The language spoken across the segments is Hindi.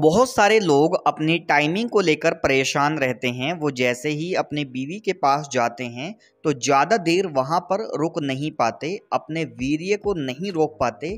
बहुत सारे लोग अपनी टाइमिंग को लेकर परेशान रहते हैं वो जैसे ही अपने बीवी के पास जाते हैं तो ज़्यादा देर वहाँ पर रुक नहीं पाते अपने वीर्य को नहीं रोक पाते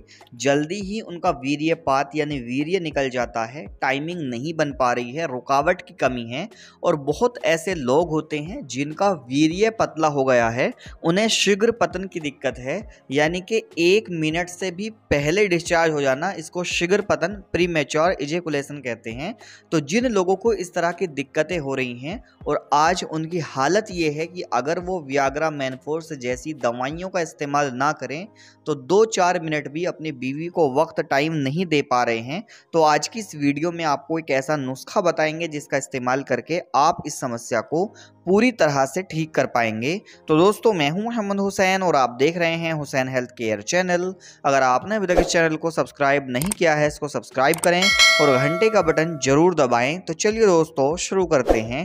जल्दी ही उनका वीर्यपात यानी वीर्य निकल जाता है टाइमिंग नहीं बन पा रही है रुकावट की कमी है और बहुत ऐसे लोग होते हैं जिनका वीर्य पतला हो गया है उन्हें शीघ्र पतन की दिक्कत है यानी कि एक मिनट से भी पहले डिस्चार्ज हो जाना इसको शीघ्र पतन प्री मेच्योर इजेकुलेशन डिप्रेशन कहते हैं तो जिन लोगों को इस तरह की दिक्कतें हो रही हैं और आज उनकी हालत ये है कि अगर वो व्याग्रा मैनफोर्स जैसी दवाइयों का इस्तेमाल ना करें तो दो चार मिनट भी अपनी बीवी को वक्त टाइम नहीं दे पा रहे हैं तो आज की इस वीडियो में आपको एक ऐसा नुस्खा बताएंगे जिसका इस्तेमाल करके आप इस समस्या को पूरी तरह से ठीक कर पाएंगे तो दोस्तों मैं हूं अहमद हुसैन और आप देख रहे हैं हुसैन हेल्थ केयर चैनल अगर आपने अभी तक इस चैनल को सब्सक्राइब नहीं किया है इसको सब्सक्राइब करें और घंटे घंटे का बटन ज़रूर दबाएं तो चलिए दोस्तों शुरू करते हैं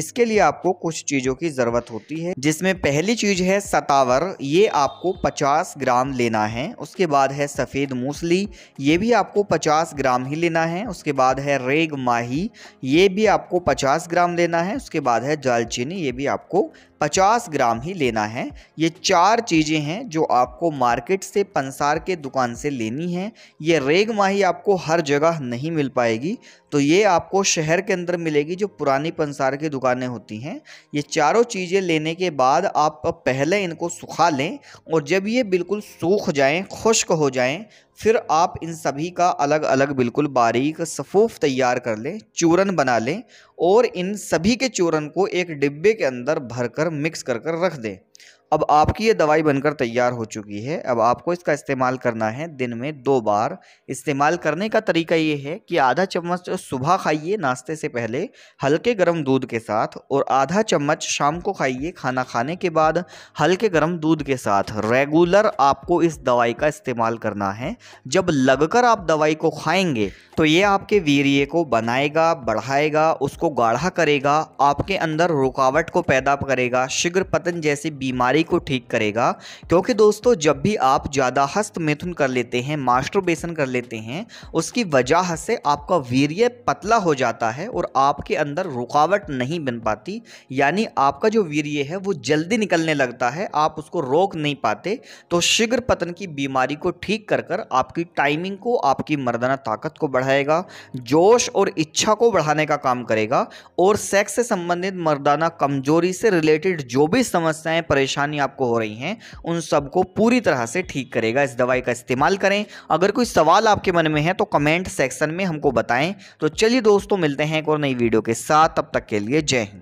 इसके लिए आपको कुछ चीज़ों की ज़रूरत होती है जिसमें पहली चीज़ है सतावर ये आपको 50 ग्राम लेना है उसके बाद है सफ़ेद मूसली ये भी आपको 50 ग्राम ही लेना है उसके बाद है रेग माही ये भी आपको 50 ग्राम लेना है उसके बाद है दालचीनी ये भी आपको 50 ग्राम ही लेना है ये चार चीज़ें हैं जो आपको मार्केट से पंसार के दुकान से लेनी है ये रेग माही आपको हर जगह नहीं मिल पाएगी तो ये आपको शहर के अंदर मिलेगी जो पुरानी पंसार की दुकानें होती हैं ये चारों चीज़ें लेने के बाद आप पहले इनको सुखा लें और जब ये बिल्कुल सूख जाएं खुश्क हो जाएँ फिर आप इन सभी का अलग अलग बिल्कुल बारीक सफ़ूफ तैयार कर लें चूरन बना लें और इन सभी के चूरन को एक डिब्बे के अंदर भरकर मिक्स कर कर रख दें अब आपकी ये दवाई बनकर तैयार हो चुकी है अब आपको इसका इस्तेमाल करना है दिन में दो बार इस्तेमाल करने का तरीका ये है कि आधा चम्मच सुबह खाइए नाश्ते से पहले हल्के गर्म दूध के साथ और आधा चम्मच शाम को खाइए खाना खाने के बाद हल्के गर्म दूध के साथ रेगुलर आपको इस दवाई का इस्तेमाल करना है जब लगकर आप दवाई को खाएँगे तो ये आपके वीरिए को बनाएगा बढ़ाएगा उसको गाढ़ा करेगा आपके अंदर रुकावट को पैदा करेगा शीघ्र पतन जैसी बीमारी बीमारी को ठीक करेगा क्योंकि दोस्तों जब भी आप ज़्यादा हस्त मिथुन कर लेते हैं मास्टरबेसन कर लेते हैं उसकी वजह से आपका वीर्य पतला हो जाता है और आपके अंदर रुकावट नहीं बन पाती यानी आपका जो वीर्य है वो जल्दी निकलने लगता है आप उसको रोक नहीं पाते तो शीघ्र पतन की बीमारी को ठीक कर कर आपकी टाइमिंग को आपकी मर्दाना ताकत को बढ़ाएगा जोश और इच्छा को बढ़ाने का काम करेगा और सेक्स से संबंधित मर्दाना कमजोरी से रिलेटेड जो भी समस्याएं परेशान परेशानी आपको हो रही हैं उन सबको पूरी तरह से ठीक करेगा इस दवाई का इस्तेमाल करें अगर कोई सवाल आपके मन में है तो कमेंट सेक्शन में हमको बताएं तो चलिए दोस्तों मिलते हैं एक और नई वीडियो के साथ तब तक के लिए जय हिंद